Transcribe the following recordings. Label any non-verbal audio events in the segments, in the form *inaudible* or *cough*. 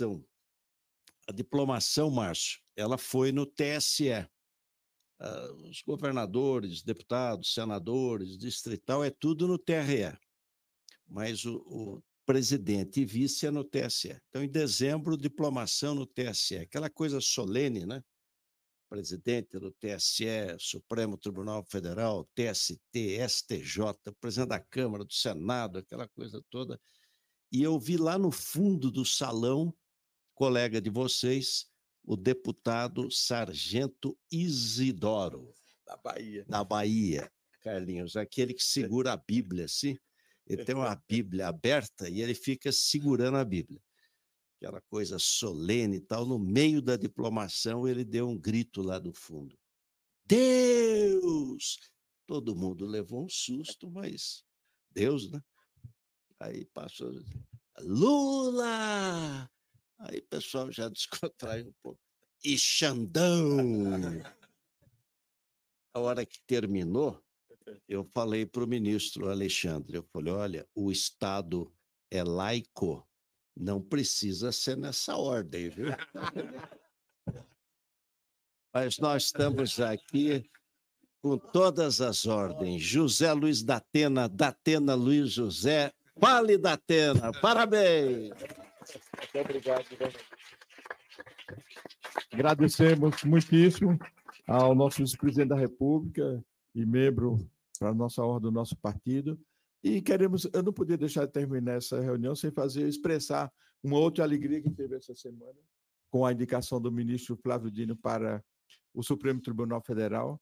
diplomação. A diplomação, Márcio, ela foi no TSE. Uh, ah, os governadores, deputados, senadores, distrital, é tudo no TRE. Mas o, o presidente e vice é no TSE. Então, em dezembro, diplomação no TSE. Aquela coisa solene, né? Presidente do TSE, Supremo Tribunal Federal, TST, STJ, presidente da Câmara, do Senado, aquela coisa toda. E eu vi lá no fundo do salão colega de vocês, o deputado Sargento Isidoro. Da Bahia. Da Bahia, Carlinhos. Aquele que segura a Bíblia, assim. Ele tem uma Bíblia aberta e ele fica segurando a Bíblia. Aquela coisa solene e tal. No meio da diplomação, ele deu um grito lá do fundo. Deus! Todo mundo levou um susto, mas Deus, né? Aí passou. Lula! pessoal já *laughs* descontrai um pouco. E Xandão! A hora que terminou, eu falei para o ministro Alexandre, eu falei, olha, o Estado é laico, não precisa ser nessa ordem, viu? *laughs* Mas nós estamos aqui com todas as ordens. José Luiz da Atena, da Atena Luiz José, Vale da Atena, parabéns! Muito obrigado, né, Agradecemos muitíssimo ao nosso vice-presidente da República e membro para a nossa ordem do nosso partido. E queremos, eu não podia deixar de terminar essa reunião sem fazer expressar uma outra alegria que teve essa semana com a indicação do ministro Flávio Dino para o Supremo Tribunal Federal.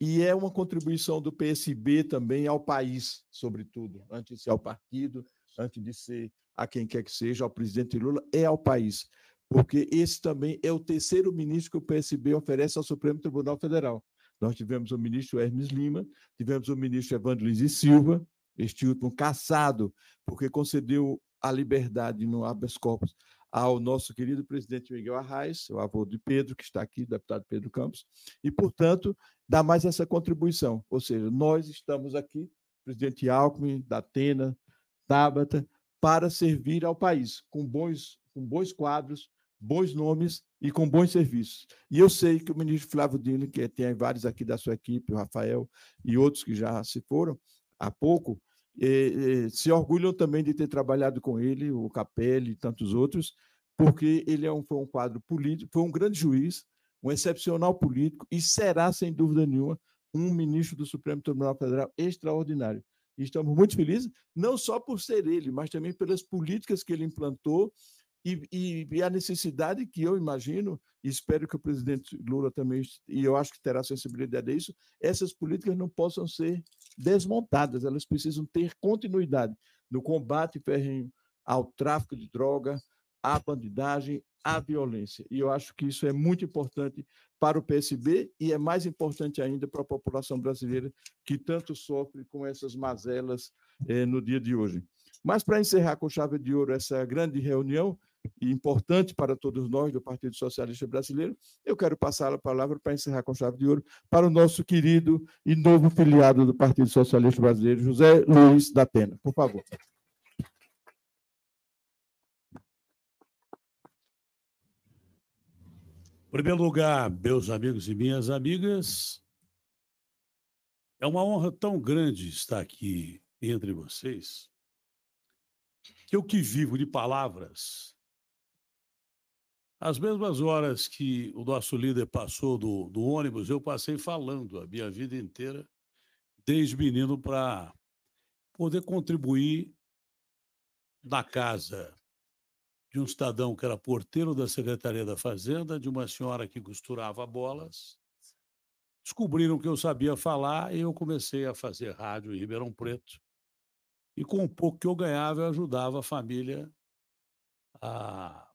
E é uma contribuição do PSB também ao país, sobretudo, antes de ser ao partido, antes de ser a quem quer que seja, ao presidente Lula, é ao país porque esse também é o terceiro ministro que o PSB oferece ao Supremo Tribunal Federal. Nós tivemos o ministro Hermes Lima, tivemos o ministro Evandro Lins e Silva, este último caçado, porque concedeu a liberdade no habeas corpus ao nosso querido presidente Miguel Arraes, o avô de Pedro, que está aqui, deputado Pedro Campos, e, portanto, dá mais essa contribuição. Ou seja, nós estamos aqui, presidente Alckmin, da Atena, Tabata, para servir ao país, com bons, com bons quadros, bons nomes e com bons serviços. E eu sei que o ministro Flávio Dino, que tem vários aqui da sua equipe, o Rafael e outros que já se foram há pouco, eh, eh, se orgulham também de ter trabalhado com ele, o Capelli e tantos outros, porque ele é um, foi um quadro político, foi um grande juiz, um excepcional político e será, sem dúvida nenhuma, um ministro do Supremo Tribunal Federal extraordinário. E estamos muito felizes, não só por ser ele, mas também pelas políticas que ele implantou e, e, e, a necessidade que eu imagino, e espero que o presidente Lula também, e eu acho que terá sensibilidade a isso, essas políticas não possam ser desmontadas, elas precisam ter continuidade no combate ferrenho ao tráfico de droga, à bandidagem, à violência. E eu acho que isso é muito importante para o PSB e é mais importante ainda para a população brasileira que tanto sofre com essas mazelas eh, no dia de hoje. Mas para encerrar com chave de ouro essa grande reunião, e importante para todos nós do Partido Socialista Brasileiro, eu quero passar a palavra para encerrar com chave de ouro para o nosso querido e novo filiado do Partido Socialista Brasileiro, José Luiz da Pena. Por favor. Em primeiro lugar, meus amigos e minhas amigas, é uma honra tão grande estar aqui entre vocês que eu que vivo de palavras as mesmas horas que o nosso líder passou do, do ônibus, eu passei falando a minha vida inteira, desde menino, para poder contribuir na casa de um cidadão que era porteiro da Secretaria da Fazenda, de uma senhora que costurava bolas. Descobriram que eu sabia falar e eu comecei a fazer rádio em Ribeirão Preto. E com o pouco que eu ganhava, eu ajudava a família a